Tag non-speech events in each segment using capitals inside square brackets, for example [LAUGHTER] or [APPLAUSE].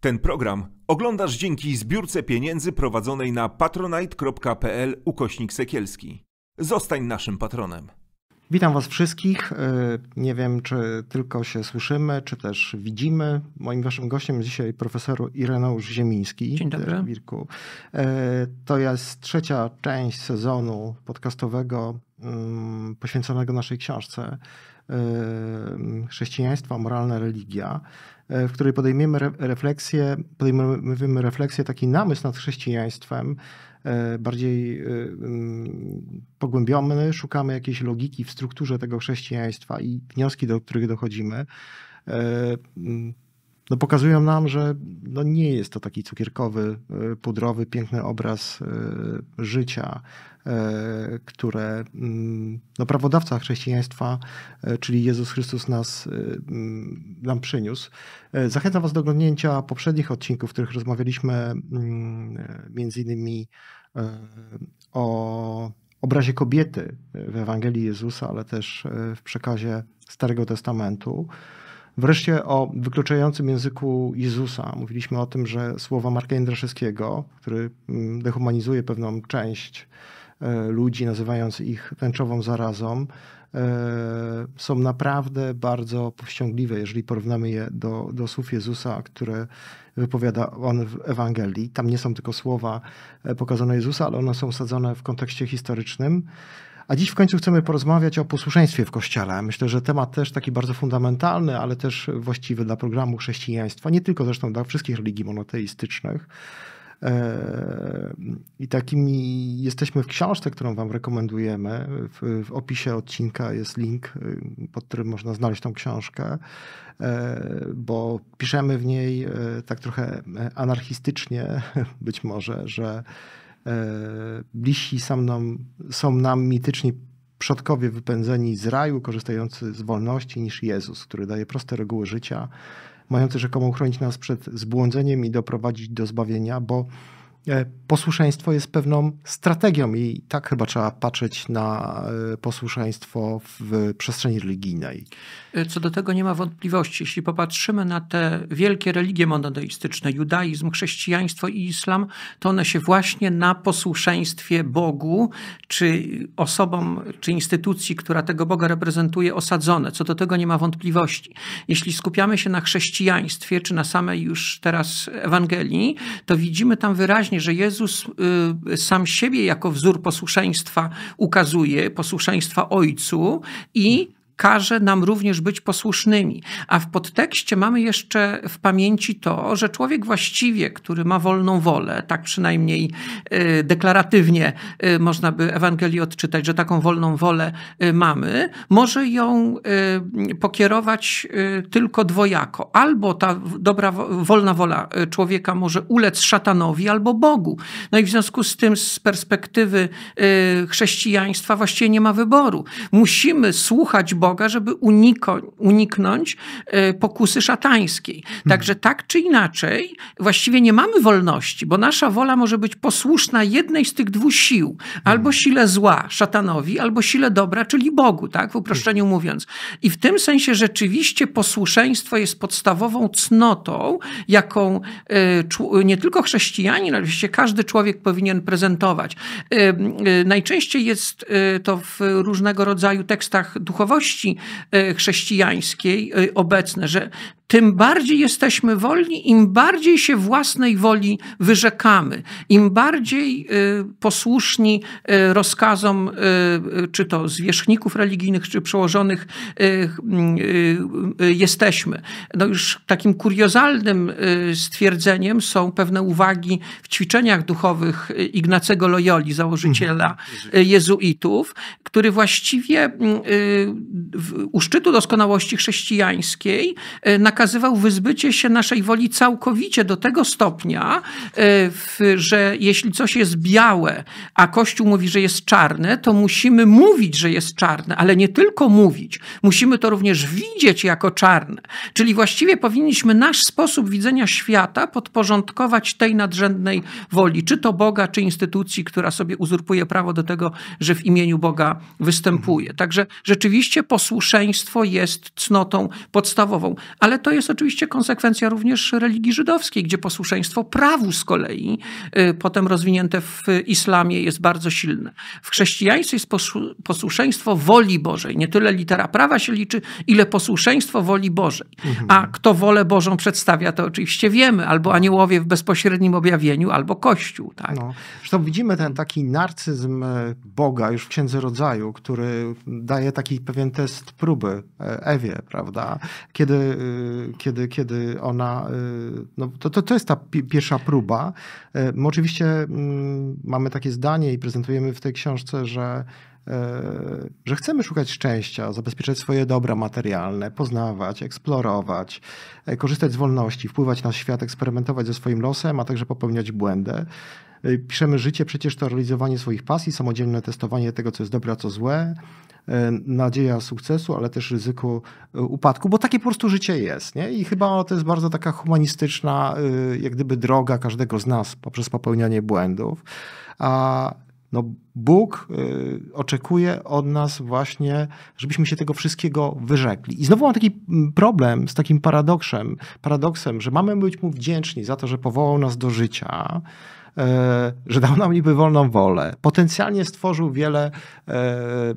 Ten program oglądasz dzięki zbiórce pieniędzy prowadzonej na patronite.pl ukośnik sekielski. Zostań naszym patronem. Witam Was wszystkich. E, nie wiem, czy tylko się słyszymy, czy też widzimy. Moim waszym gościem jest dzisiaj profesor Ireneusz Ziemiński. Dzień dobry. E, Wirku. E, to jest trzecia część sezonu podcastowego mm, poświęconego naszej książce Chrześcijaństwo, moralna religia. E, w której podejmiemy refleksję, podejmujemy refleksję, taki namysł nad chrześcijaństwem, e, bardziej e, mm, pogłębiony, szukamy jakiejś logiki w strukturze tego chrześcijaństwa i wnioski, do których dochodzimy mm, no pokazują nam, że no nie jest to taki cukierkowy, pudrowy, piękny obraz życia, E, które mm, no, prawodawca chrześcijaństwa, e, czyli Jezus Chrystus nas e, mm, nam przyniósł. Zachęcam Was do oglądnięcia poprzednich odcinków, w których rozmawialiśmy mm, między innymi o obrazie kobiety w Ewangelii Jezusa, ale też w przekazie Starego Testamentu. Wreszcie o wykluczającym języku Jezusa. Mówiliśmy o tym, że słowa Marka Jędraszewskiego, który dehumanizuje pewną część E, ludzi, nazywając ich tęczową zarazą, e, są naprawdę bardzo powściągliwe, jeżeli porównamy je do, do słów Jezusa, które wypowiada on w Ewangelii. Tam nie są tylko słowa e, pokazane Jezusa, ale one są sadzone w kontekście historycznym. A dziś w końcu chcemy porozmawiać o posłuszeństwie w Kościele. Myślę, że temat też taki bardzo fundamentalny, ale też właściwy dla programu chrześcijaństwa, nie tylko zresztą dla wszystkich religii monoteistycznych. Ehm, I takimi jesteśmy w książce, którą Wam rekomendujemy. W, w, opisie odcinka jest link, y, pod którym można znaleźć tą książkę, e, bo piszemy w niej e, tak trochę e, anarchistycznie, [LAUGHS] być może, że bliżsi są nam, są nam mityczni przodkowie wypędzeni z raju, korzystający z wolności, niż Jezus, który daje proste reguły życia mający rzekomo uchronić nas przed zbłądzeniem i doprowadzić do zbawienia, bo E, posłuszeństwo jest pewną strategią i tak chyba trzeba patrzeć na e, posłuszeństwo w przestrzeni religijnej. E, co do tego nie ma wątpliwości. Jeśli popatrzymy na te wielkie religie monodeistyczne, judaizm, chrześcijaństwo i islam, to one się właśnie na posłuszeństwie Bogu, czy osobom, czy instytucji, która tego Boga reprezentuje, osadzone. Co do tego nie ma wątpliwości. Jeśli skupiamy się na chrześcijaństwie, czy na samej już teraz Ewangelii, to widzimy tam wyraźnie, właśnie, że Jezus y, sam siebie jako wzór posłuszeństwa ukazuje, posłuszeństwa Ojcu i każe nam również być posłusznymi. A w podtekście mamy jeszcze w pamięci to, że człowiek właściwie, który ma wolną wolę, tak przynajmniej y, deklaratywnie y, można by Ewangelii odczytać, że taką wolną wolę y, mamy, może ją pokierować tylko dwojako. Albo ta dobra, wolna wola człowieka może ulec szatanowi albo Bogu. No i w związku z tym z perspektywy chrześcijaństwa właściwie nie ma wyboru. Musimy słuchać Boga, Boga, żeby uniko, uniknąć e, pokusy szatańskiej. Hmm. Także tak czy inaczej, właściwie nie mamy wolności, bo nasza wola może być posłuszna jednej z tych dwóch sił. Hmm. Albo sile zła, szatanowi, albo sile dobra, czyli Bogu, tak? W uproszczeniu hmm. mówiąc. I w tym sensie rzeczywiście posłuszeństwo jest podstawową cnotą, jaką e, nie tylko chrześcijanin, ale oczywiście każdy człowiek powinien prezentować. E, najczęściej jest to w różnego rodzaju tekstach duchowości, E, chrześcijańskiej e, obecne, że tym bardziej jesteśmy wolni, im bardziej się własnej woli wyrzekamy, im bardziej y, posłuszni y, rozkazom y, czy to zwierzchników religijnych, czy przełożonych jesteśmy. No już takim kuriozalnym stwierdzeniem są pewne uwagi w ćwiczeniach duchowych Ignacego Loyoli, założyciela mhm. jezuitów, który właściwie u szczytu doskonałości chrześcijańskiej na zakazywał wyzbycie się naszej woli całkowicie do tego stopnia, e, że jeśli coś jest białe, a Kościół mówi, że jest czarne, to musimy mówić, że jest czarne, ale nie tylko mówić, musimy to również widzieć jako czarne. Czyli właściwie powinniśmy nasz sposób widzenia świata podporządkować tej nadrzędnej woli, czy to Boga, czy instytucji, która sobie uzurpuje prawo do tego, że w imieniu Boga występuje. Także rzeczywiście posłuszeństwo jest cnotą podstawową, ale to to jest oczywiście konsekwencja również religii żydowskiej, gdzie posłuszeństwo prawu z kolei, y, potem rozwinięte w islamie, jest bardzo silne. W chrześcijaństwie jest posłuszeństwo woli Bożej. Nie tyle litera prawa się liczy, ile posłuszeństwo woli Bożej. A mhm. kto wolę Bożą przedstawia, to oczywiście wiemy, albo aniołowie w bezpośrednim objawieniu, albo Kościół. Tak? No. Zresztą widzimy ten taki narcyzm e, Boga już w Księdze Rodzaju, który daje taki pewien test próby e, Ewie, prawda? Kiedy y, kiedy, kiedy ona. Y, no, to, to, to jest ta pi pierwsza próba. Y, my oczywiście mm, mamy takie zdanie i prezentujemy w tej książce, że y, że chcemy szukać szczęścia, zabezpieczać swoje dobra materialne, poznawać, eksplorować, korzystać z wolności, wpływać na świat, eksperymentować ze swoim losem, a także popełniać błędy. Piszemy życie, przecież to realizowanie swoich pasji, samodzielne testowanie tego, co jest dobre, a co złe, E, nadzieja sukcesu, ale też ryzyko e, upadku, bo takie po prostu życie jest. Nie? I chyba to jest bardzo taka humanistyczna, e, jak gdyby droga każdego z nas poprzez popełnianie błędów. A no, Bóg oczekuje od nas właśnie, żebyśmy się tego wszystkiego wyrzekli. I znowu mam taki problem z takim paradoksem, paradoksem, że mamy być mu wdzięczni za to, że powołał nas do życia, E, że dał nam niby wolną wolę. Potencjalnie stworzył wiele e,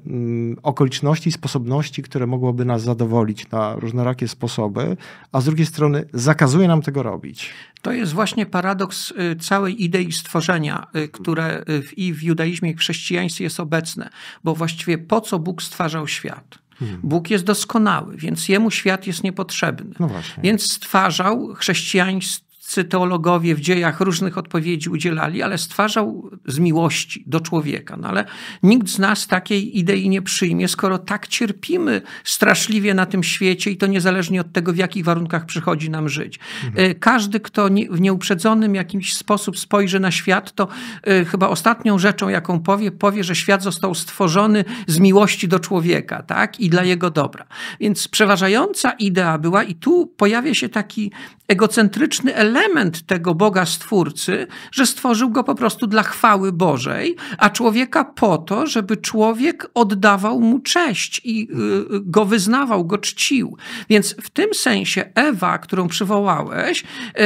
mm, okoliczności, sposobności, które mogłoby nas zadowolić na różnorakie sposoby, a z drugiej strony zakazuje nam tego robić. To jest właśnie paradoks e, całej idei stworzenia, które w, i w judaizmie, i w chrześcijaństwie jest obecne, bo właściwie po co Bóg stwarzał świat? Hmm. Bóg jest doskonały, więc jemu świat jest niepotrzebny. No więc stwarzał chrześcijaństwo wszyscy teologowie w dziejach różnych odpowiedzi udzielali, ale stwarzał z miłości do człowieka. No ale nikt z nas takiej idei nie przyjmie, skoro tak cierpimy straszliwie na tym świecie i to niezależnie od tego, w jakich warunkach przychodzi nam żyć. Mhm. E, każdy, kto w nieuprzedzonym jakimś sposób spojrzy na świat, to e, chyba ostatnią rzeczą, jaką powie, powie, że świat został stworzony z miłości do człowieka tak? i dla jego dobra. Więc przeważająca idea była i tu pojawia się taki egocentryczny element, element tego Boga Stwórcy, że stworzył go po prostu dla chwały Bożej, a człowieka po to, żeby człowiek oddawał mu cześć i y, y, go wyznawał, go czcił. Więc w tym sensie Ewa, którą przywołałeś,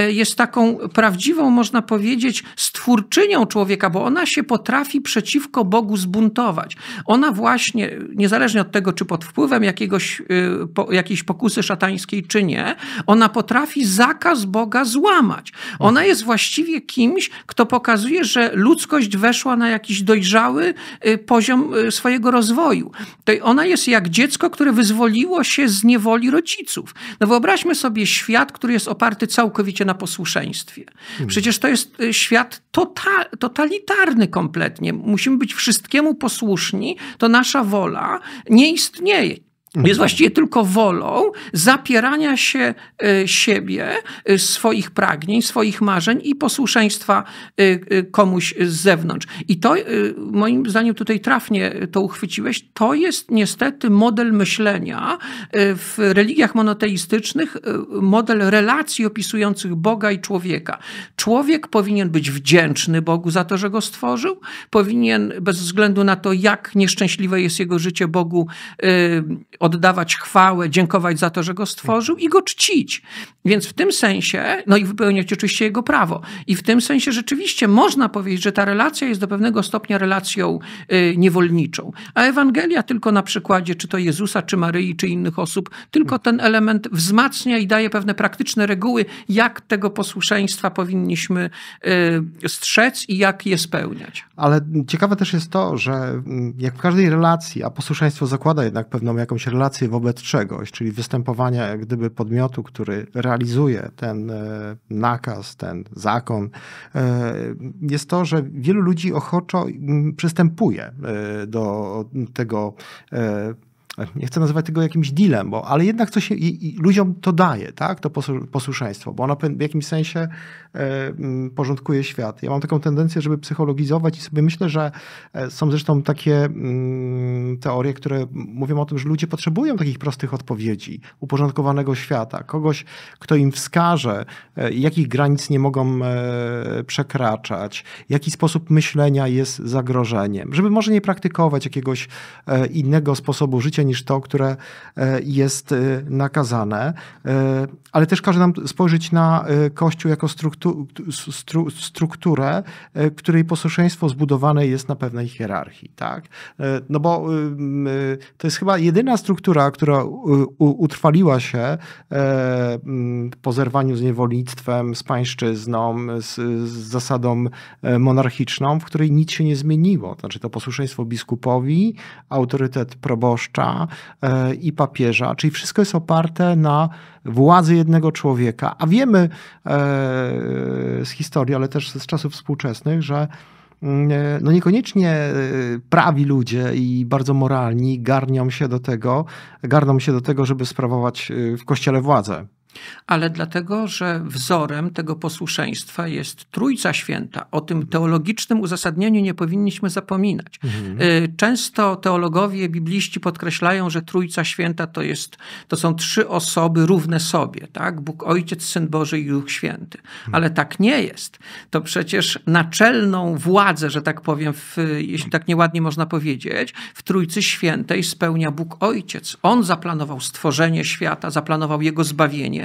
y, jest taką prawdziwą, można powiedzieć, stwórczynią człowieka, bo ona się potrafi przeciwko Bogu zbuntować. Ona właśnie, niezależnie od tego, czy pod wpływem jakiegoś, jakiejś pokusy szatańskiej, czy nie, ona potrafi zakaz Boga złamać ona jest właściwie kimś, kto pokazuje, że ludzkość weszła na jakiś dojrzały y, poziom y, swojego rozwoju. To ona jest jak dziecko, które wyzwoliło się z niewoli rodziców. No wyobraźmy sobie świat, który jest oparty całkowicie na posłuszeństwie. Hmm. Przecież to jest y, świat total, totalitarny kompletnie. Musimy być wszystkiemu posłuszni, to nasza wola nie istnieje. Mhm. jest właściwie tylko wolą zapierania się e, siebie, e, swoich pragnień, swoich marzeń i posłuszeństwa e, komuś z zewnątrz. I to, moim zdaniem, tutaj trafnie to uchwyciłeś, to jest niestety model myślenia w religiach monoteistycznych, model relacji opisujących Boga i człowieka. Człowiek powinien być wdzięczny Bogu za to, że go stworzył, powinien bez względu na to, jak nieszczęśliwe jest jego życie, Bogu oddawać chwałę, dziękować za to, że go stworzył i go czcić. Więc w tym sensie, no i wypełniać oczywiście jego prawo. I w tym sensie rzeczywiście można powiedzieć, że ta relacja jest do pewnego stopnia relacją y, niewolniczą. A Ewangelia tylko na przykładzie czy to Jezusa, czy Maryi, czy innych osób, tylko ten element wzmacnia i daje pewne praktyczne reguły, jak tego posłuszeństwa powinniśmy y, strzec i jak je spełniać. Ale ciekawe też jest to, że mm, jak w każdej relacji, a posłuszeństwo zakłada jednak pewną jakąś relację, relacje wobec czegoś, czyli występowania jak gdyby podmiotu, który realizuje ten e, nakaz, ten zakon, e, jest to, że wielu ludzi ochoczo mm, przystępuje e, do tego nie chcę nazywać tego jakimś dealem, bo, ale jednak coś i, i ludziom to daje, tak, to posłuszeństwo, bo ono w jakimś sensie y, porządkuje świat. Ja mam taką tendencję, żeby psychologizować i sobie myślę, że e, są zresztą takie mm, teorie, które mówią o tym, że ludzie potrzebują takich prostych odpowiedzi, uporządkowanego świata, kogoś, kto im wskaże, e, jakich granic nie mogą przekraczać, jaki sposób myślenia jest zagrożeniem, żeby może nie praktykować jakiegoś innego sposobu życia niż to, które e, jest e, nakazane. E, ale też każe nam spojrzeć na Kościół jako strukturę, której posłuszeństwo zbudowane jest na pewnej hierarchii. Tak? No bo to jest chyba jedyna struktura, która utrwaliła się po zerwaniu z niewolnictwem, z pańszczyzną, z, z zasadą monarchiczną, w której nic się nie zmieniło. Znaczy to posłuszeństwo biskupowi, autorytet proboszcza, E, i papieża, czyli wszystko jest oparte na władzy jednego człowieka. A wiemy e, z historii, ale też z czasów współczesnych, że mm, e, no niekoniecznie prawi ludzie i bardzo moralni garnią się do tego, garną się do tego, żeby sprawować w kościele władzę ale dlatego, że wzorem tego posłuszeństwa jest Trójca Święta. O tym teologicznym uzasadnieniu nie powinniśmy zapominać. Mhm. Y, często teologowie, bibliści podkreślają, że Trójca Święta to, jest, to są trzy osoby równe sobie, tak? Bóg Ojciec, Syn Boży i Duch Święty. Mhm. Ale tak nie jest. To przecież naczelną władzę, że tak powiem, w, jeśli tak nieładnie można powiedzieć, w Trójcy Świętej spełnia Bóg Ojciec. On zaplanował stworzenie świata, zaplanował jego zbawienie,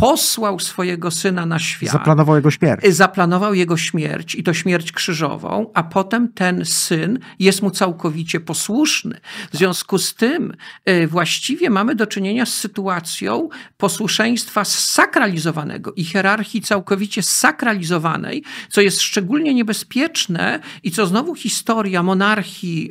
posłał swojego syna na świat. Zaplanował jego śmierć. Y, zaplanował jego śmierć i to śmierć krzyżową, a potem ten syn jest mu całkowicie posłuszny. W związku z tym y, właściwie mamy do czynienia z sytuacją posłuszeństwa sakralizowanego i hierarchii całkowicie sakralizowanej, co jest szczególnie niebezpieczne i co znowu historia monarchii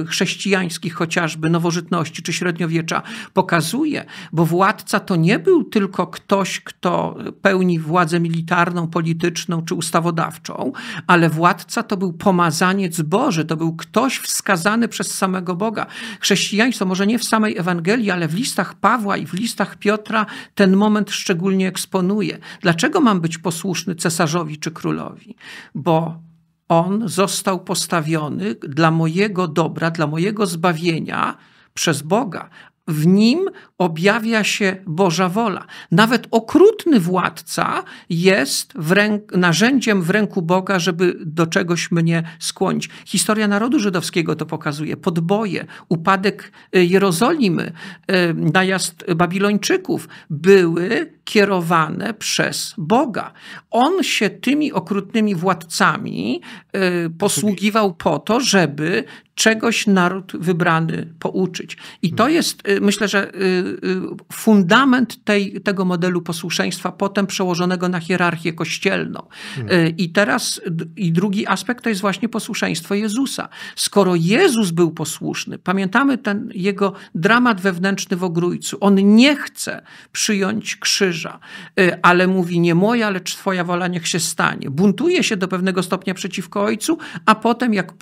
y, chrześcijańskich, chociażby nowożytności czy średniowiecza, pokazuje, bo władca to nie był tylko ktoś, ktoś, kto pełni władzę militarną, polityczną czy ustawodawczą, ale władca to był pomazaniec Boży, to był ktoś wskazany przez samego Boga. Chrześcijaństwo, może nie w samej Ewangelii, ale w listach Pawła i w listach Piotra ten moment szczególnie eksponuje. Dlaczego mam być posłuszny cesarzowi czy królowi? Bo on został postawiony dla mojego dobra, dla mojego zbawienia przez Boga, w nim objawia się Boża wola. Nawet okrutny władca jest w ręk, narzędziem w ręku Boga, żeby do czegoś mnie skłonić. Historia narodu żydowskiego to pokazuje. Podboje, upadek y, Jerozolimy, y, najazd Babilończyków były kierowane przez Boga. On się tymi okrutnymi władcami y, posługiwał po to, żeby czegoś naród wybrany pouczyć. I to hmm. jest, y, myślę, że y, fundament tej, tego modelu posłuszeństwa, potem przełożonego na hierarchię kościelną. Hmm. I teraz, i drugi aspekt to jest właśnie posłuszeństwo Jezusa. Skoro Jezus był posłuszny, pamiętamy ten jego dramat wewnętrzny w Ogrójcu. On nie chce przyjąć krzyża Y, ale mówi nie moja, lecz twoja wola niech się stanie. Buntuje się do pewnego stopnia przeciwko ojcu, a potem jak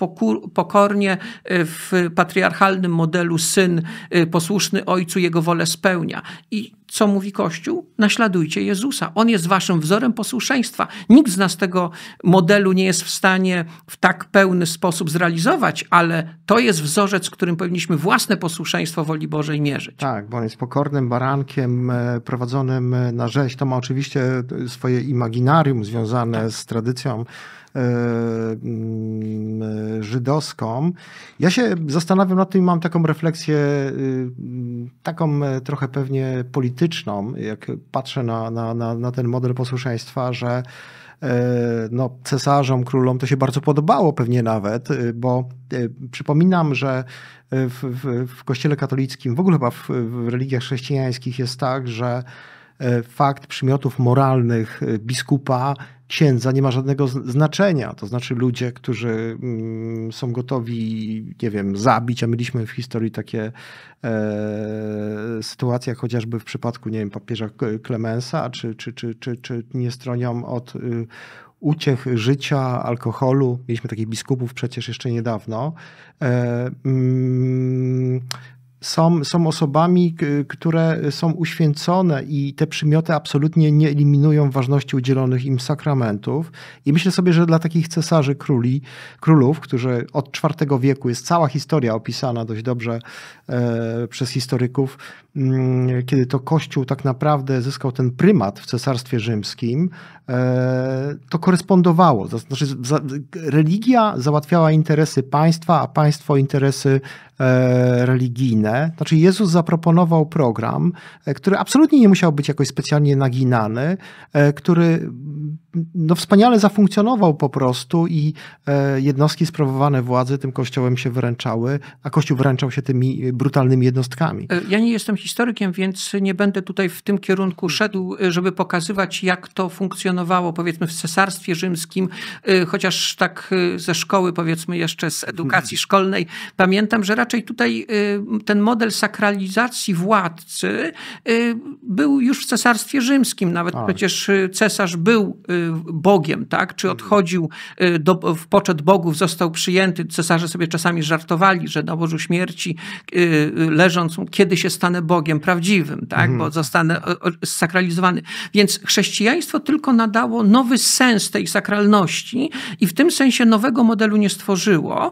pokornie y, w patriarchalnym modelu syn y, posłuszny ojcu jego wolę spełnia. I co mówi Kościół? Naśladujcie Jezusa. On jest waszym wzorem posłuszeństwa. Nikt z nas tego modelu nie jest w stanie w tak pełny sposób zrealizować, ale to jest wzorzec, którym powinniśmy własne posłuszeństwo woli Bożej mierzyć. Tak, bo on jest pokornym barankiem e, prowadzonym e, na rzeź. To ma oczywiście e, swoje imaginarium związane tak. z tradycją E, mm, żydowską. Ja się zastanawiam nad tym i mam taką refleksję, y, taką e, trochę pewnie polityczną, jak patrzę na, na, na, na ten model posłuszeństwa, że e, no, cesarzom, królom to się bardzo podobało pewnie nawet, y, bo y, przypominam, że w, w, w kościele katolickim, w ogóle chyba w, w religiach chrześcijańskich jest tak, że E, fakt przymiotów moralnych e, biskupa, księdza nie ma żadnego znaczenia. To znaczy ludzie, którzy mm, są gotowi, nie wiem, zabić, a mieliśmy w historii takie e, sytuacje, chociażby w przypadku, nie wiem, papieża Klemensa, czy, czy, czy, czy, czy nie stronią od y, uciech życia, alkoholu. Mieliśmy takich biskupów przecież jeszcze niedawno. E, mm, są, są osobami, które są uświęcone i te przymioty absolutnie nie eliminują ważności udzielonych im sakramentów. I myślę sobie, że dla takich cesarzy króli, królów, którzy od IV wieku jest cała historia opisana dość dobrze e, przez historyków, m, mm, kiedy to Kościół tak naprawdę zyskał ten prymat w cesarstwie rzymskim, e, to korespondowało. Znaczy, za, religia załatwiała interesy państwa, a państwo interesy e, religijne znaczy Jezus zaproponował program, e, który absolutnie nie musiał być jakoś specjalnie naginany, e, który no, wspaniale zafunkcjonował po prostu i e, jednostki sprawowane władzy tym kościołem się wyręczały, a kościół wyręczał się tymi brutalnymi jednostkami. Ja nie jestem historykiem, więc nie będę tutaj w tym kierunku szedł, żeby pokazywać, jak to funkcjonowało powiedzmy w Cesarstwie Rzymskim, chociaż tak ze szkoły powiedzmy jeszcze z edukacji szkolnej pamiętam, że raczej tutaj ten ten model sakralizacji władcy y, był już w Cesarstwie Rzymskim. Nawet A. Tak. przecież y, cesarz był y, Bogiem, tak? Czy mhm. odchodził do, w poczet bogów, został przyjęty. Cesarze sobie czasami żartowali, że na łożu śmierci leżąc, kiedy się stanę Bogiem prawdziwym, tak? Mhm. Bo zostanę sakralizowany. Więc chrześcijaństwo tylko nadało nowy sens tej sakralności i w tym sensie nowego modelu nie stworzyło,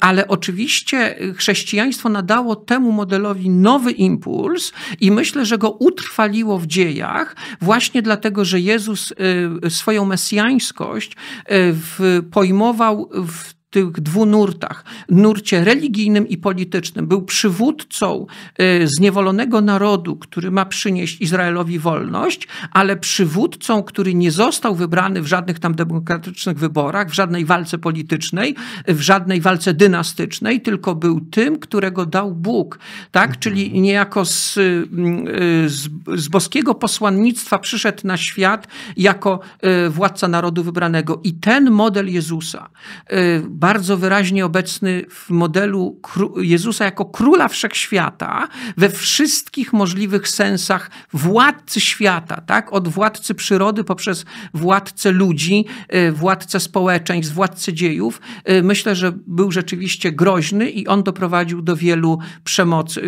ale oczywiście chrześcijaństwo nadało dało temu modelowi nowy impuls i myślę, że go utrwaliło w dziejach właśnie dlatego, że Jezus y, y, swoją mesjańskość y, pojmował w tych dwóch nurtach, nurcie religijnym i politycznym, był przywódcą y, zniewolonego narodu, który ma przynieść Izraelowi wolność, ale przywódcą, który nie został wybrany w żadnych tam demokratycznych wyborach, w żadnej walce politycznej, w żadnej walce dynastycznej, tylko był tym, którego dał Bóg, tak? Mhm. Czyli niejako z, y, z, z boskiego posłannictwa przyszedł na świat jako y, władca narodu wybranego. I ten model Jezusa bardzo wyraźnie obecny w modelu Jezusa jako króla wszechświata we wszystkich możliwych sensach władcy świata, tak? Od władcy przyrody poprzez władcę ludzi, e, władcę społeczeństw, władcę dziejów. E, myślę, że był rzeczywiście groźny i on doprowadził do wielu przemoc, e,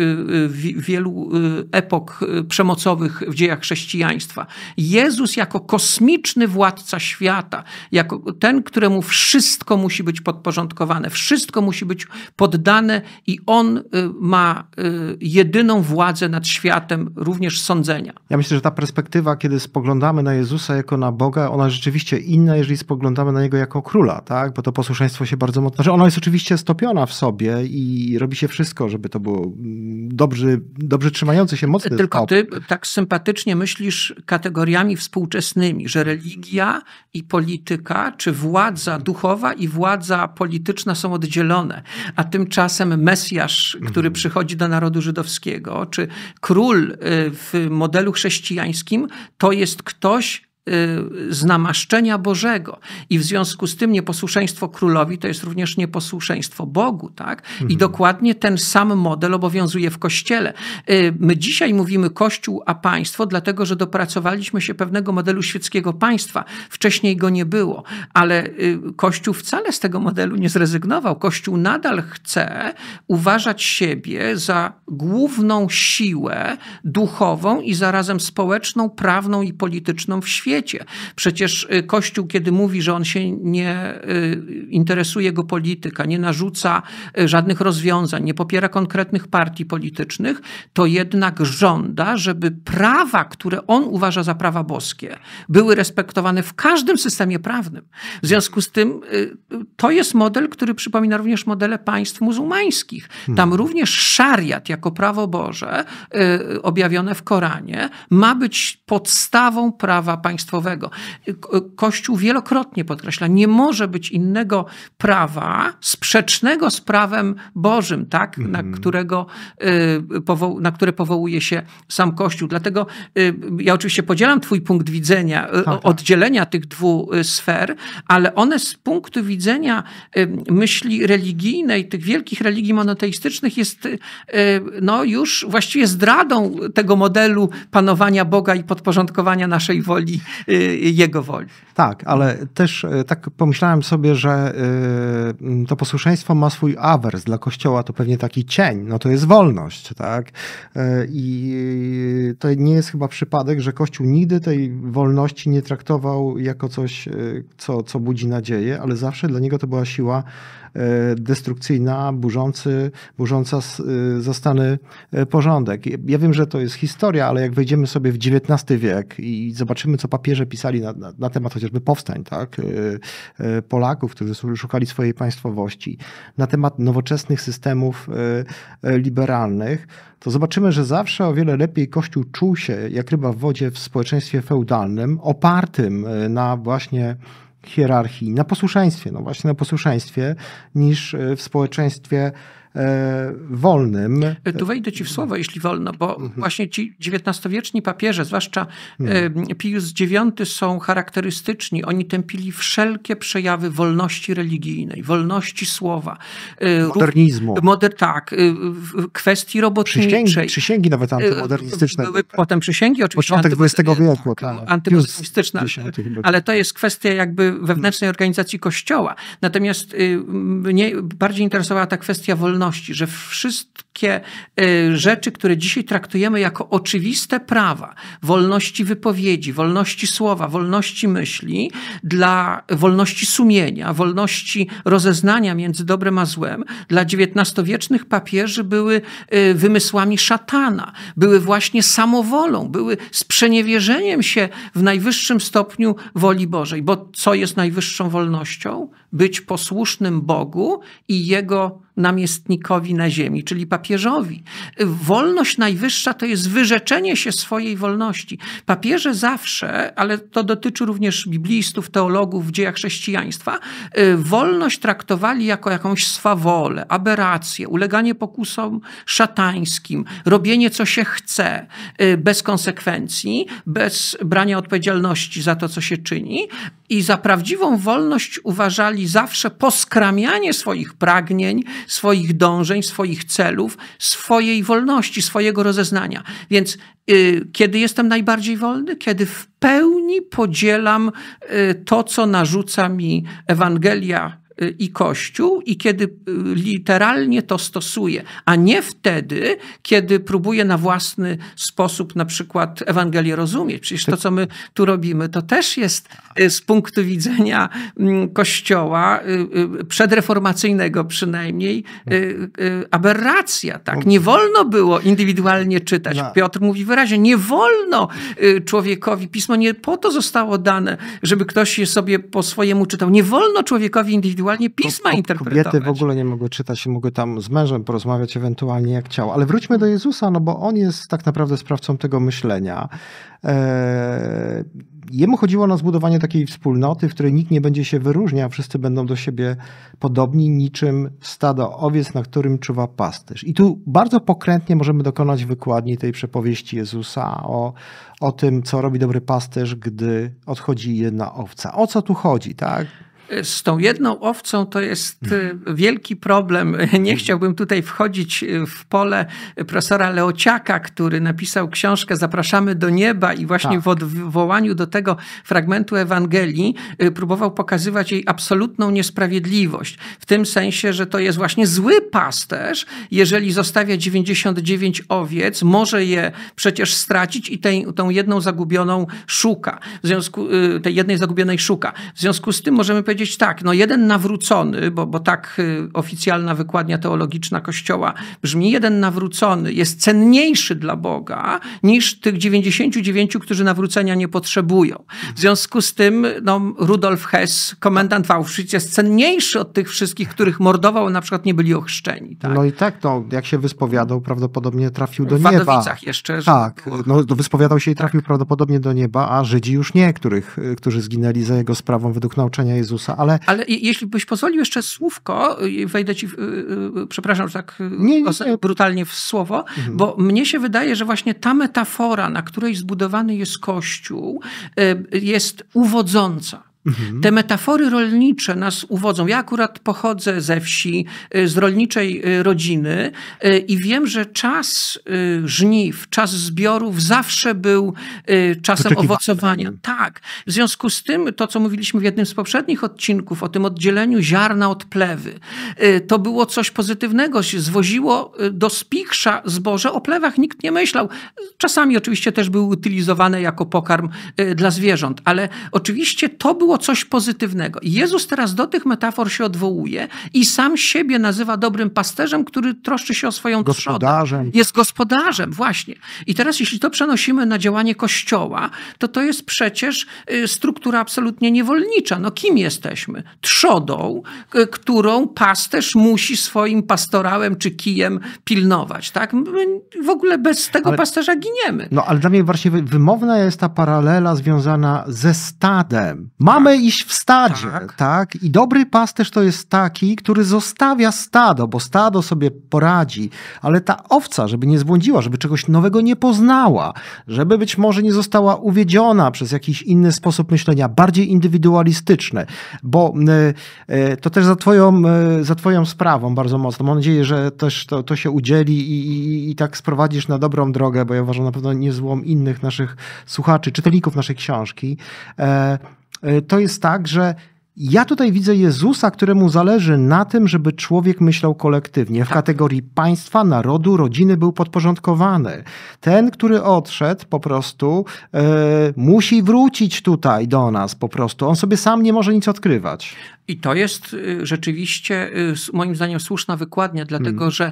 wielu epok przemocowych w dziejach chrześcijaństwa. Jezus jako kosmiczny władca świata, jako ten, któremu wszystko musi być podporządkowane, podporządkowane. Wszystko musi być poddane i on y, ma y, jedyną władzę nad światem, również sądzenia. Ja myślę, że ta perspektywa, kiedy spoglądamy na Jezusa jako na Boga, ona rzeczywiście inna, jeżeli spoglądamy na Niego jako króla, tak? bo to posłuszeństwo się bardzo mocno... Znaczy ona jest oczywiście stopiona w sobie i robi się wszystko, żeby to było mm, dobrze, dobrze trzymający się mocny Tylko ty tak sympatycznie myślisz kategoriami współczesnymi, że religia i polityka, czy władza duchowa i władza polityczne są oddzielone, a tymczasem Mesjasz, który mhm. przychodzi do narodu żydowskiego, czy król y, w modelu chrześcijańskim, to jest ktoś, Y, z namaszczenia Bożego. I w związku z tym nieposłuszeństwo królowi to jest również nieposłuszeństwo Bogu, tak? Mhm. I dokładnie ten sam model obowiązuje w Kościele. Y, my dzisiaj mówimy Kościół, a państwo, dlatego że dopracowaliśmy się pewnego modelu świeckiego państwa. Wcześniej go nie było, ale y, Kościół wcale z tego modelu nie zrezygnował. Kościół nadal chce uważać siebie za główną siłę duchową i zarazem społeczną, prawną i polityczną w świecie świecie. Przecież y, Kościół, kiedy mówi, że on się nie y, interesuje go polityka, nie narzuca y, żadnych rozwiązań, nie popiera konkretnych partii politycznych, to jednak żąda, żeby prawa, które on uważa za prawa boskie, były respektowane w każdym systemie prawnym. W związku z tym to jest model, który przypomina również modele państw muzułmańskich. Tam hmm. również szariat jako prawo Boże objawione w Koranie ma być podstawą prawa państwowego państwowego. Kościół wielokrotnie podkreśla, nie może być innego prawa sprzecznego z prawem Bożym, tak, mm na, mhm. którego, y, na które powołuje się sam Kościół. Dlatego y, ja oczywiście podzielam Twój punkt widzenia, y, tak, tak. oddzielenia tych dwóch sfer, ale one z punktu widzenia myśli religijnej, tych wielkich religii monoteistycznych jest no, już właściwie zdradą tego modelu panowania Boga i podporządkowania naszej woli Y, jego woli. Tak, ale też y, tak pomyślałem sobie, że y, to posłuszeństwo ma swój awers. Dla Kościoła to pewnie taki cień, no to jest wolność, tak? I to nie jest chyba przypadek, że Kościół nigdy tej wolności nie traktował jako coś, co, co budzi nadzieję, ale zawsze dla niego to była siła E, destrukcyjna, burzący, burząca e, zastany e, porządek. Ja wiem, że to jest historia, ale jak wejdziemy sobie w XIX wiek i zobaczymy, co papieże pisali na, na, na temat chociażby powstań, tak? Polaków, którzy szukali swojej państwowości, na temat nowoczesnych systemów liberalnych, to zobaczymy, że zawsze o wiele lepiej Kościół czuł się jak ryba w wodzie w społeczeństwie feudalnym, opartym na właśnie hierarchii, na posłuszeństwie, no właśnie na posłuszeństwie, niż e, w społeczeństwie E, wolnym. E, tu wejdę ci w słowo, jeśli wolno, bo mhm. właśnie ci XIX-wieczni papieże, zwłaszcza e, mhm. Pius IX, są charakterystyczni. Oni tępili wszelkie przejawy wolności religijnej, wolności słowa. Modernizmu. Moder, tak, kwestii robotniczej. Przysięgi, przysięgi nawet antymodernistyczne. Były potem przysięgi oczywiście. Początek XX wieku. Tak, tak. antymodernistyczne. Ale to jest kwestia jakby wewnętrznej organizacji Kościoła. Natomiast y, mnie bardziej interesowała ta kwestia wolności że wszystkie y, rzeczy, które dzisiaj traktujemy jako oczywiste prawa, wolności wypowiedzi, wolności słowa, wolności myśli, dla wolności sumienia, wolności rozeznania między dobrem a złem, dla XIX-wiecznych papieży były y, wymysłami szatana, były właśnie samowolą, były sprzeniewierzeniem się w najwyższym stopniu woli Bożej. Bo co jest najwyższą wolnością? być posłusznym Bogu i Jego namiestnikowi na ziemi, czyli papieżowi. Wolność najwyższa to jest wyrzeczenie się swojej wolności. Papieże zawsze, ale to dotyczy również biblistów, teologów w dziejach chrześcijaństwa, y, wolność traktowali jako jakąś swawolę, aberrację, uleganie pokusom szatańskim, robienie co się chce, y, bez konsekwencji, bez brania odpowiedzialności za to, co się czyni. I za prawdziwą wolność uważali zawsze poskramianie swoich pragnień, swoich dążeń, swoich celów, swojej wolności, swojego rozeznania. Więc y, kiedy jestem najbardziej wolny? Kiedy w pełni podzielam y, to, co narzuca mi Ewangelia i Kościół i kiedy y, literalnie to stosuje, a nie wtedy, kiedy próbuje na własny sposób na przykład Ewangelię rozumieć. Przecież to, co my tu robimy, to też jest y, z punktu widzenia mm, Kościoła y, przedreformacyjnego przynajmniej aberracja. Tak? Nie wolno było indywidualnie czytać. No. Piotr mówi wyraźnie, nie wolno człowiekowi, pismo nie po to zostało dane, żeby ktoś je sobie po swojemu czytał. Nie wolno człowiekowi indywidualnie ewentualnie pisma ko- interpretować. Kobiety w ogóle nie mogły czytać i mogły tam z mężem porozmawiać ewentualnie jak chciał. Ale wróćmy do Jezusa, no bo on jest tak naprawdę sprawcą tego myślenia. Eee, jemu chodziło na zbudowanie takiej wspólnoty, w której nikt nie będzie się wyróżniał, wszyscy będą do siebie podobni, niczym stado owiec, na którym czuwa pasterz. I tu bardzo pokrętnie możemy dokonać wykładni tej przepowieści Jezusa o, o tym, co robi dobry pasterz, gdy odchodzi jedna owca. O co tu chodzi, tak? z tą jedną owcą to jest e, wielki problem. [LAUGHS] Nie chciałbym tutaj wchodzić e, w pole profesora Leociaka, który napisał książkę Zapraszamy do nieba i właśnie tak. w odwołaniu do tego fragmentu Ewangelii e, próbował pokazywać jej absolutną niesprawiedliwość. W tym sensie, że to jest właśnie zły pasterz, jeżeli zostawia 99 owiec, może je przecież stracić i tej, tą jedną zagubioną szuka. W związku, tej jednej zagubionej szuka. W związku z tym możemy powiedzieć, powiedzieć tak, no jeden nawrócony, bo, bo tak y, oficjalna wykładnia teologiczna Kościoła brzmi, jeden nawrócony jest cenniejszy dla Boga niż tych 99, którzy nawrócenia nie potrzebują. W związku z tym no, Rudolf Hess, komendant Auschwitz jest cenniejszy od tych wszystkich, których mordował, na przykład nie byli ochrzczeni. Tak? No i tak, no, jak się wyspowiadał, prawdopodobnie trafił do nieba. W Wadowicach jeszcze. Tak, no, no, wyspowiadał się i trafił tak. prawdopodobnie do nieba, a Żydzi już nie, których, y, którzy zginęli za jego sprawą według nauczania Jezusa ale... Ale jeśli byś pozwolił jeszcze słówko, y, y, wejdę ci, y, przepraszam, że tak nie, nie, brutalnie w słowo, mhm. bo mnie się wydaje, że właśnie ta metafora, na której zbudowany jest Kościół, jest uwodząca. Mhm. Te metafory rolnicze nas uwodzą. Ja akurat pochodzę ze wsi, y, z rolniczej y, rodziny y, i wiem, że czas żniw, czas zbiorów zawsze był czasem owocowania. Tak. W związku z tym, to co mówiliśmy w jednym z poprzednich odcinków o tym oddzieleniu ziarna od plewy, to było coś pozytywnego. Zwoziło do spichrza zboże, o plewach nikt nie myślał. Czasami oczywiście też były utylizowane jako pokarm dla zwierząt, ale oczywiście to było coś pozytywnego. Jezus teraz do tych metafor się odwołuje i sam siebie nazywa dobrym pasterzem, który troszczy się o swoją gospodarzem. trzodę. Jest gospodarzem, właśnie. I teraz jeśli to przenosimy na działanie Kościoła, to to jest przecież y, struktura absolutnie niewolnicza. No kim jesteśmy? Trzodą, y, którą pasterz musi swoim pastorałem czy kijem pilnować. Tak? My w ogóle bez tego ale, pasterza giniemy. No ale dla mnie właśnie wymowna jest ta paralela związana ze stadem. Mamy mamy iść w stadzie, tak. tak? I dobry pasterz to jest taki, który zostawia stado, bo stado sobie poradzi, ale ta owca, żeby nie zbłądziła, żeby czegoś nowego nie poznała, żeby być może nie została uwiedziona przez jakiś inny sposób myślenia, bardziej indywidualistyczny, bo e, e, to też za twoją, e, za twoją sprawą bardzo mocno. Mam nadzieję, że też to, to się udzieli i, i, i tak sprowadzisz na dobrą drogę, bo ja uważam na pewno nie złą innych naszych słuchaczy, czytelników naszej książki. E, to jest tak, że ja tutaj widzę Jezusa, któremu zależy na tym, żeby człowiek myślał kolektywnie. W tak. kategorii państwa, narodu, rodziny był podporządkowany. Ten, który odszedł, po prostu yy, musi wrócić tutaj do nas, po prostu. On sobie sam nie może nic odkrywać. I to jest e, rzeczywiście e, moim zdaniem słuszna wykładnia, dlatego hmm. że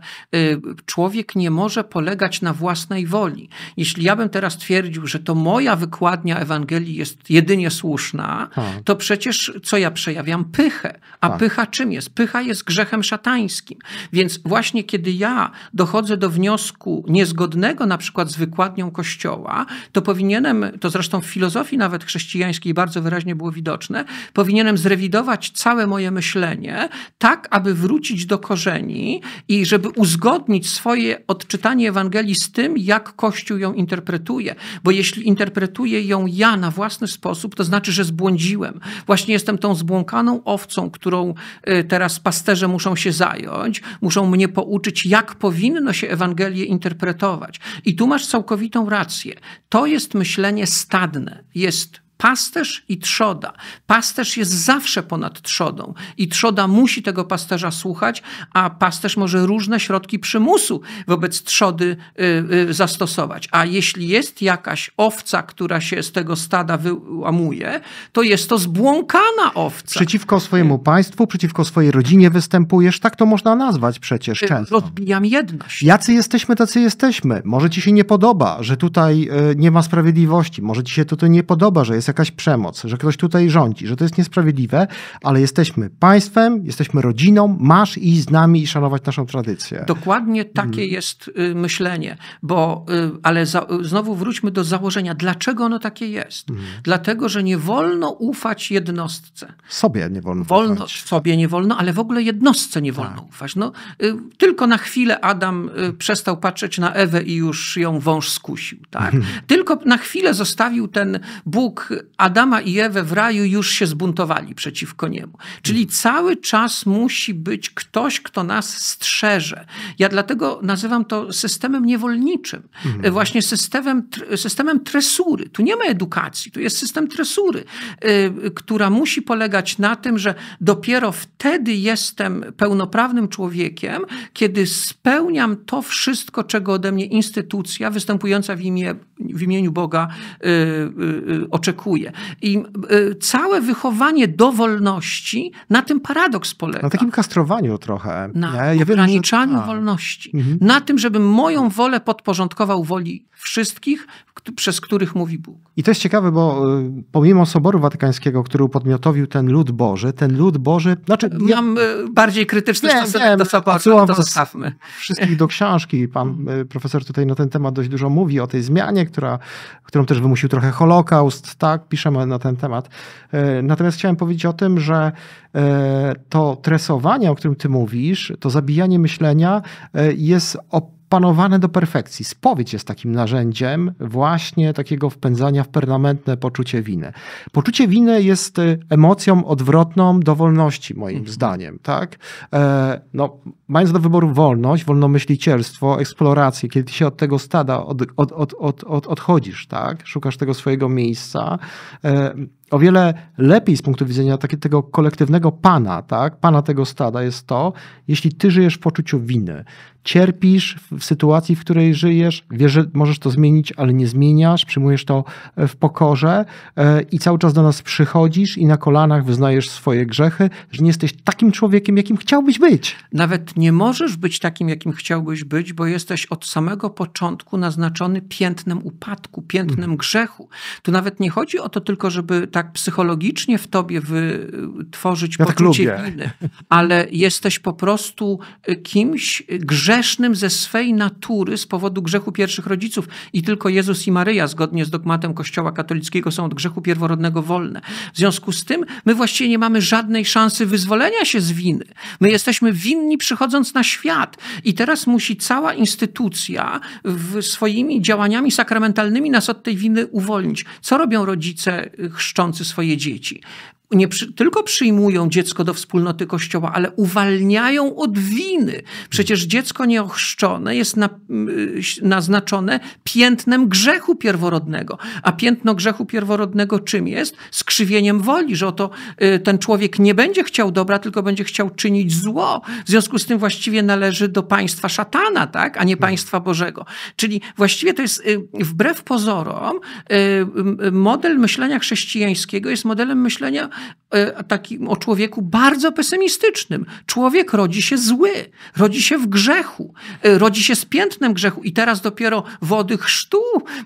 człowiek nie może polegać na własnej woli. Jeśli ja bym teraz twierdził, że to moja wykładnia Ewangelii jest jedynie słuszna, tak. to przecież co ja przejawiam pychę. A tak. pycha czym jest? Pycha jest grzechem szatańskim. Więc właśnie kiedy ja dochodzę do wniosku niezgodnego na przykład z wykładnią Kościoła, to powinienem, to zresztą w filozofii nawet chrześcijańskiej bardzo wyraźnie było widoczne, powinienem zrewidować całe moje myślenie tak, aby wrócić do korzeni i żeby uzgodnić swoje odczytanie Ewangelii z tym, jak Kościół ją interpretuje. Bo jeśli interpretuję ją ja na własny sposób, to znaczy, że zbłądziłem. Właśnie jestem tą zbłąkaną owcą, którą y, teraz pasterze muszą się zająć, muszą mnie pouczyć, jak powinno się Ewangelię interpretować. I tu masz całkowitą rację. To jest myślenie stadne, jest pasterz i trzoda. Pasterz jest zawsze ponad trzodą i trzoda musi tego pasterza słuchać, a pasterz może różne środki przymusu wobec trzody y, y, zastosować. A jeśli jest jakaś owca, która się z tego stada wyłamuje, to jest to zbłąkana owca. Przeciwko swojemu państwu, przeciwko swojej rodzinie występujesz, tak to można nazwać przecież y, często. Odbijam jedność. Jacy jesteśmy, tacy jesteśmy. Może ci się nie podoba, że tutaj nie ma sprawiedliwości. Może ci się to nie podoba, że jest jest jakaś przemoc, że ktoś tutaj rządzi, że to jest niesprawiedliwe, ale jesteśmy państwem, jesteśmy rodziną, masz i z nami i szanować naszą tradycję. Dokładnie mhm. takie hmm. jest y, myślenie, bo y, ale za, znowu wróćmy do założenia, dlaczego ono takie jest? Hmm. Dlatego, że nie wolno ufać jednostce. Sobie nie wolno, wolno ufać. Sobie nie wolno, ale w ogóle jednostce nie wolno tak. ufać. No, y, tylko na chwilę Adam przestał patrzeć na Ewę i już ją wąż skusił. Tak? [LAUGHS] Tylko na chwilę zostawił ten Bóg Adama i Ewę w raju już się zbuntowali przeciwko niemu. Czyli cały czas musi być ktoś, kto nas strzeże. Ja dlatego nazywam to systemem niewolniczym. Mhm. Właśnie systemem, systemem tresury. Tu nie ma edukacji, tu jest system tresury, y, która musi polegać na tym, że dopiero wtedy jestem pełnoprawnym człowiekiem, kiedy spełniam to wszystko, czego ode mnie instytucja występująca w, imię, w imieniu Boga y, y, oczekuje i e, całe wychowanie do wolności na tym paradoks polega. Na takim kastrowaniu trochę. Na ja ograniczaniu wiem, że... wolności. Mhm. Na tym, żeby moją wolę podporządkował woli wszystkich, przez których mówi Bóg. I to jest ciekawe, bo e, pomimo Soboru Watykańskiego, który upodmiotowił ten lud Boży, ten lud Boży... Znaczy, ja... Mam e, bardziej krytyczny nie, stosunek nie, do Soboru, to zostawmy. Wszystkich do książki. Pan profesor tutaj na ten temat dość dużo mówi, o tej zmianie, która, którą też wymusił trochę Holokaust, tak? tak, piszemy na ten temat. E, natomiast chciałem powiedzieć o tym, że e, to tresowanie, o którym ty mówisz, to zabijanie myślenia e, jest op opanowane do perfekcji. Spowiedź jest takim narzędziem właśnie takiego wpędzania w permanentne poczucie winy. Poczucie winy jest y, emocją odwrotną do wolności, moim mhm. zdaniem. Tak? E, no, mając do wyboru wolność, wolnomyślicielstwo, eksplorację, kiedy się od tego stada od, od, od, od, odchodzisz, tak? szukasz tego swojego miejsca, e, o wiele lepiej z punktu widzenia takiego tego kolektywnego pana, tak? pana tego stada jest to, jeśli ty żyjesz w poczuciu winy. Cierpisz w sytuacji, w której żyjesz, wiesz, że możesz to zmienić, ale nie zmieniasz, przyjmujesz to e, w pokorze e, i cały czas do nas przychodzisz i na kolanach wyznajesz swoje grzechy, że nie jesteś takim człowiekiem, jakim chciałbyś być. Nawet nie możesz być takim, jakim chciałbyś być, bo jesteś od samego początku naznaczony piętnem upadku, piętnem mm. grzechu. Tu nawet nie chodzi o to tylko, żeby tak psychologicznie w tobie wytworzyć ja tak poczucie tak winy, ale jesteś po prostu y, kimś y, grzesznym ze swej natury z powodu grzechu pierwszych rodziców i tylko Jezus i Maryja zgodnie z dogmatem Kościoła katolickiego są od grzechu pierworodnego wolne. W związku z tym my właściwie nie mamy żadnej szansy wyzwolenia się z winy. My jesteśmy winni przychodząc na świat i teraz musi cała instytucja w swoimi działaniami sakramentalnymi nas od tej winy uwolnić. Co robią rodzice y, chrzczący chcący swoje dzieci nie przy, tylko przyjmują dziecko do wspólnoty Kościoła, ale uwalniają od winy. Przecież dziecko nieochrzczone jest na, mm, naznaczone piętnem grzechu pierworodnego. A piętno grzechu pierworodnego czym jest? Skrzywieniem woli, że oto y, ten człowiek nie będzie chciał dobra, tylko będzie chciał czynić zło. W związku z tym właściwie należy do państwa szatana, tak? a nie państwa Bożego. Czyli właściwie to jest y, wbrew pozorom y, model myślenia chrześcijańskiego jest modelem myślenia E, takim, o człowieku bardzo pesymistycznym. Człowiek rodzi się zły, rodzi się w grzechu, e, rodzi się z piętnem grzechu i teraz dopiero wody chrztu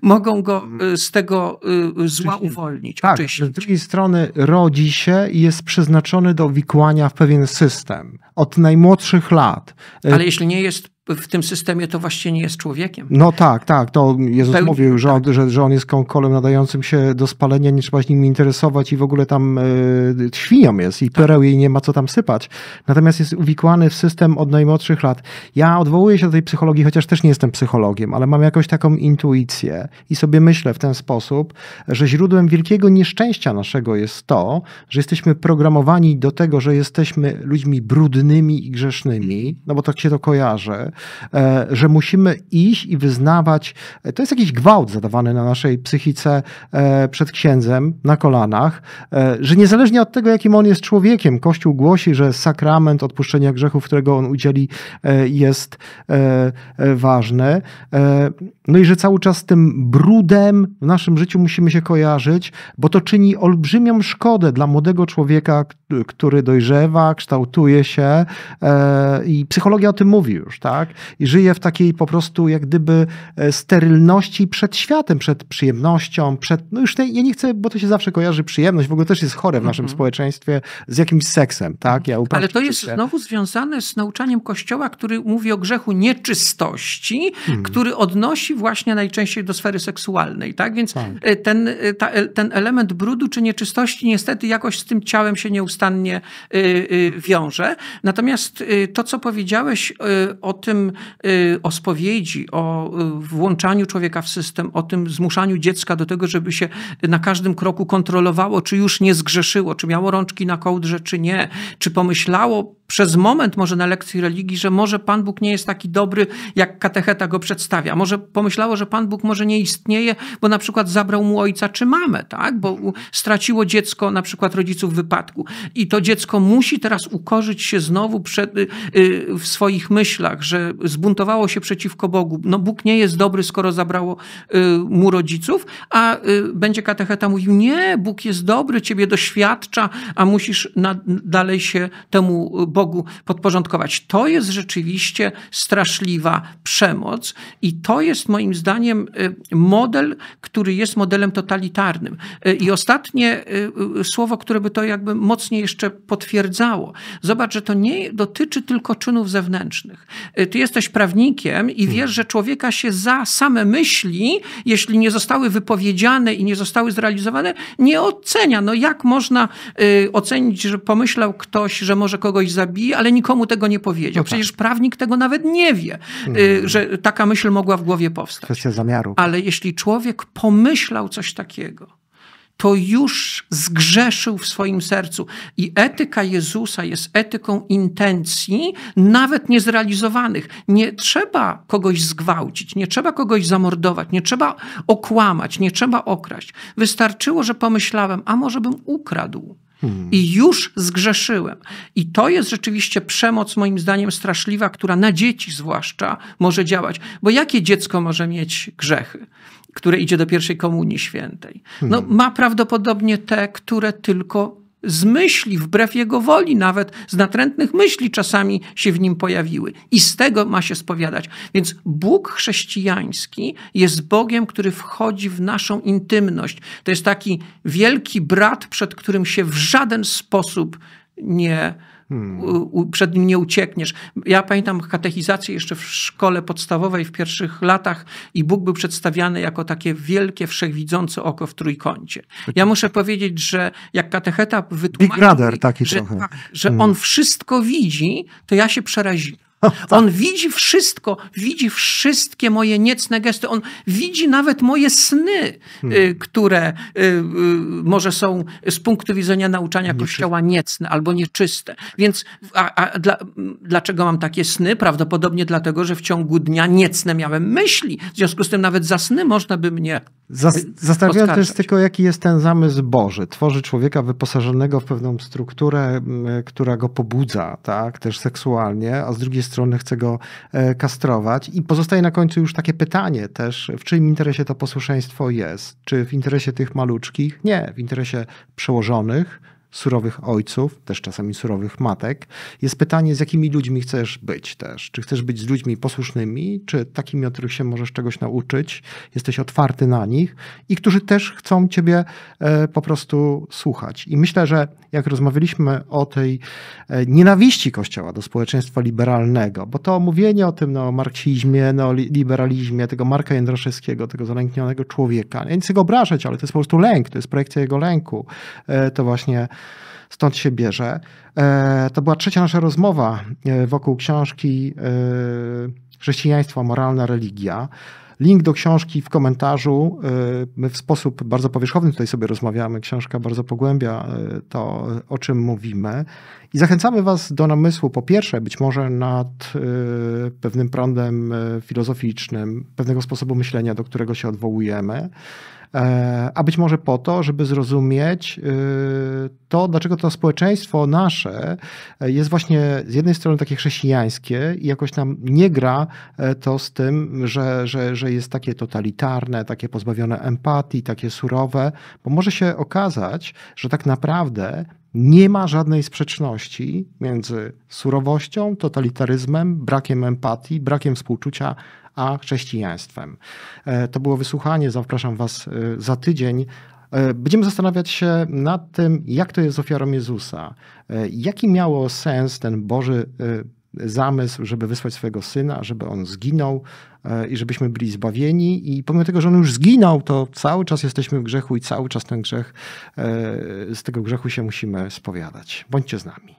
mogą go e, z tego zła uwolnić. Tak, oczyścić. z drugiej strony rodzi się i jest przeznaczony do wikłania w pewien system od najmłodszych lat. Ale jeśli nie jest w tym systemie to właśnie nie jest człowiekiem. No tak, tak. To Jezus Pełni, mówił, że, tak. on, że, że on jest kąkolem nadającym się do spalenia, nie trzeba się nim interesować i w ogóle tam y, świnią jest i tak. pereł jej nie ma co tam sypać. Natomiast jest uwikłany w system od najmłodszych lat. Ja odwołuję się do tej psychologii, chociaż też nie jestem psychologiem, ale mam jakąś taką intuicję i sobie myślę w ten sposób, że źródłem wielkiego nieszczęścia naszego jest to, że jesteśmy programowani do tego, że jesteśmy ludźmi brudnymi i grzesznymi, no bo tak się to kojarzy E, że musimy iść i wyznawać. E, to jest jakiś gwałt zadawany na naszej psychice e, przed księdzem na kolanach, że niezależnie od tego, jakim on jest człowiekiem, Kościół głosi, że sakrament odpuszczenia grzechów, którego on udzieli, jest ważny. No i że cały czas tym brudem w naszym życiu musimy się kojarzyć, bo to czyni olbrzymią szkodę dla młodego człowieka, który dojrzewa, kształtuje się i psychologia o tym mówi już, tak? tak? I żyje w takiej po prostu jak gdyby e, sterylności przed światem, przed przyjemnością, przed, no już te, ja nie chcę, bo to się zawsze kojarzy przyjemność, w ogóle też jest chore w naszym mm -hmm. społeczeństwie z jakimś seksem, tak? Ja Ale to jest się. znowu związane z nauczaniem Kościoła, który mówi o grzechu nieczystości, mm. który odnosi właśnie najczęściej do sfery seksualnej, tak? Więc tak. E, ten, e, ta, ten element brudu czy nieczystości niestety jakoś z tym ciałem się nieustannie wiąże. Natomiast to, co powiedziałeś o tym, tym y, o spowiedzi, o y, włączaniu człowieka w system, o tym zmuszaniu dziecka do tego, żeby się na każdym kroku kontrolowało, czy już nie zgrzeszyło, czy miało rączki na kołdrze, czy nie, czy pomyślało przez moment może na lekcji religii, że może Pan Bóg nie jest taki dobry, jak katecheta go przedstawia. Może pomyślało, że Pan Bóg może nie istnieje, bo na przykład zabrał mu ojca czy mamę, tak? Bo straciło dziecko na przykład rodziców w wypadku. I to dziecko musi teraz ukorzyć się znowu przed, y, y, w swoich myślach, że zbuntowało się przeciwko Bogu. No Bóg nie jest dobry, skoro zabrało y, mu rodziców, a będzie katecheta mówił, nie, Bóg jest dobry, ciebie doświadcza, a musisz na, dalej się temu Bogu Bogu podporządkować. To jest rzeczywiście straszliwa przemoc i to jest moim zdaniem y, model, który jest modelem totalitarnym. Y, I ostatnie y, słowo, które by to jakby mocniej jeszcze potwierdzało. Zobacz, że to nie dotyczy tylko czynów zewnętrznych. Ty jesteś prawnikiem i mhm. wiesz, że człowieka się za same myśli, jeśli nie zostały wypowiedziane i nie zostały zrealizowane, nie ocenia. No jak można ocenić, że pomyślał ktoś, że może kogoś zabić? zabije, ale nikomu tego nie powiedział. No tak. Przecież prawnik tego nawet nie wie, mm. y, że taka myśl mogła w głowie powstać. Kwestia zamiaru. Ale jeśli człowiek pomyślał coś takiego, to już zgrzeszył w swoim sercu. I etyka Jezusa jest etyką intencji, nawet niezrealizowanych. Nie trzeba kogoś zgwałcić, nie trzeba kogoś zamordować, nie trzeba okłamać, nie trzeba okraść. Wystarczyło, że pomyślałem, a może bym ukradł. Hmm. I już zgrzeszyłem. I to jest rzeczywiście przemoc, moim zdaniem, straszliwa, która na dzieci zwłaszcza może działać. Bo jakie dziecko może mieć grzechy? które idzie do pierwszej komunii świętej. No, hmm. ma prawdopodobnie te, które tylko z myśli, wbrew jego woli nawet, z natrętnych myśli czasami się w nim pojawiły. I z tego ma się spowiadać. Więc Bóg chrześcijański jest Bogiem, który wchodzi w naszą intymność. To jest taki wielki brat, przed którym się w żaden sposób nie Hmm. przed nim nie uciekniesz. Ja pamiętam katechizację jeszcze w szkole podstawowej w pierwszych latach i Bóg był przedstawiany jako takie wielkie, wszechwidzące oko w trójkącie. Tak. Ja muszę powiedzieć, że jak katecheta wytłumaczył, Big brother, taki że, trochę. Tak, że hmm. on wszystko widzi, to ja się przeraziłem. [LAUGHS] On widzi wszystko, widzi wszystkie moje niecne gesty. On widzi nawet moje sny, y, hmm. które y, y, może są z punktu widzenia nauczania Nieczy... Kościoła niecne albo nieczyste. Więc a, a dla, dlaczego mam takie sny? Prawdopodobnie dlatego, że w ciągu dnia niecne miałem myśli. W związku z tym nawet za sny można by mnie Zas Zastanawiam też tylko, jaki jest ten zamysł Boży. Tworzy człowieka wyposażonego w pewną strukturę, która go pobudza, tak, też seksualnie, a z drugiej strony strony chce go e, kastrować. I pozostaje na końcu już takie pytanie też, w czyim interesie to posłuszeństwo jest? Czy w interesie tych maluczkich? Nie, w interesie przełożonych, surowych ojców, też czasami surowych matek. Jest pytanie, z jakimi ludźmi chcesz być też. Czy chcesz być z ludźmi posłusznymi, czy takimi, od których się możesz czegoś nauczyć, jesteś otwarty na nich i którzy też chcą ciebie e, po prostu słuchać. I myślę, że jak rozmawialiśmy o tej e, nienawiści Kościoła do społeczeństwa liberalnego, bo to mówienie o tym no, marksizmie, no, liberalizmie, tego Marka Jędraszewskiego, tego zalęknionego człowieka, ja chcę go obrażać, ale to jest po prostu lęk, to jest projekcja jego lęku. E, to właśnie stąd się bierze. E, to była trzecia nasza rozmowa wokół książki Chrześcijaństwo, moralna religia. Link do książki w komentarzu. Y, my w sposób bardzo powierzchowny tutaj sobie rozmawiamy. Książka bardzo pogłębia y, to, y, o czym mówimy. I zachęcamy Was do namysłu, po pierwsze, być może nad pewnym prądem filozoficznym, pewnego sposobu myślenia, do którego się odwołujemy. E, a być może po to, żeby zrozumieć e, to, dlaczego to społeczeństwo nasze e, jest właśnie z jednej strony takie chrześcijańskie i jakoś nam nie gra to z tym, że, że, że jest takie totalitarne, takie pozbawione empatii, takie surowe, bo może się okazać, że tak naprawdę nie ma żadnej sprzeczności między surowością, totalitaryzmem, brakiem empatii, brakiem współczucia, a chrześcijaństwem. E, to było wysłuchanie, zapraszam Was e, za tydzień. E, będziemy zastanawiać się nad tym, jak to jest z ofiarą Jezusa. Jaki miało sens ten Boży zamysł, żeby wysłać swojego syna, żeby on zginął i żebyśmy byli zbawieni. I pomimo tego, że on już zginął, to cały czas jesteśmy w grzechu i cały czas ten grzech, z tego grzechu się musimy spowiadać. Bądźcie z nami.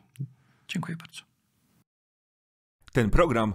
Dziękuję bardzo. Ten program